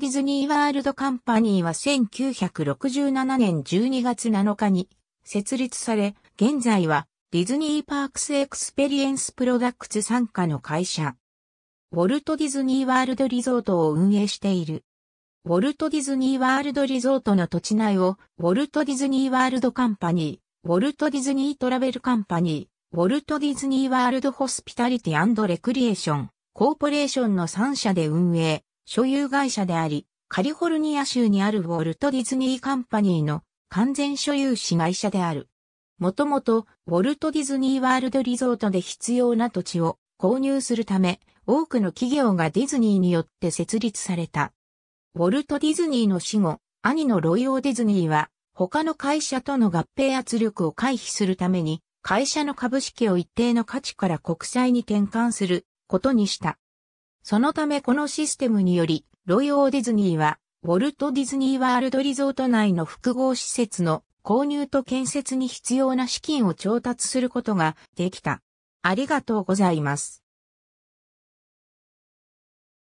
ディズニーワールドカンパニーは1967年12月7日に設立され、現在はディズニーパークスエクスペリエンスプロダクツ傘下の会社。ウォルト・ディズニー・ワールド・リゾートを運営している。ウォルト・ディズニー・ワールド・リゾートの土地内を、ウォルト・ディズニー・ワールド・カンパニー、ウォルト・ディズニー・トラベル・カンパニー、ウォルト・ディズニー・ワールド・ホスピタリティレクリエーション、コーポレーションの3社で運営、所有会社であり、カリフォルニア州にあるウォルト・ディズニー・カンパニーの完全所有し会社である。もともと、ウォルト・ディズニー・ワールド・リゾートで必要な土地を購入するため、多くの企業がディズニーによって設立された。ウォルト・ディズニーの死後、兄のロイオー・ディズニーは、他の会社との合併圧力を回避するために、会社の株式を一定の価値から国債に転換することにした。そのためこのシステムにより、ロイオーディズニーは、ウォルト・ディズニー・ワールド・リゾート内の複合施設の購入と建設に必要な資金を調達することができた。ありがとうございます。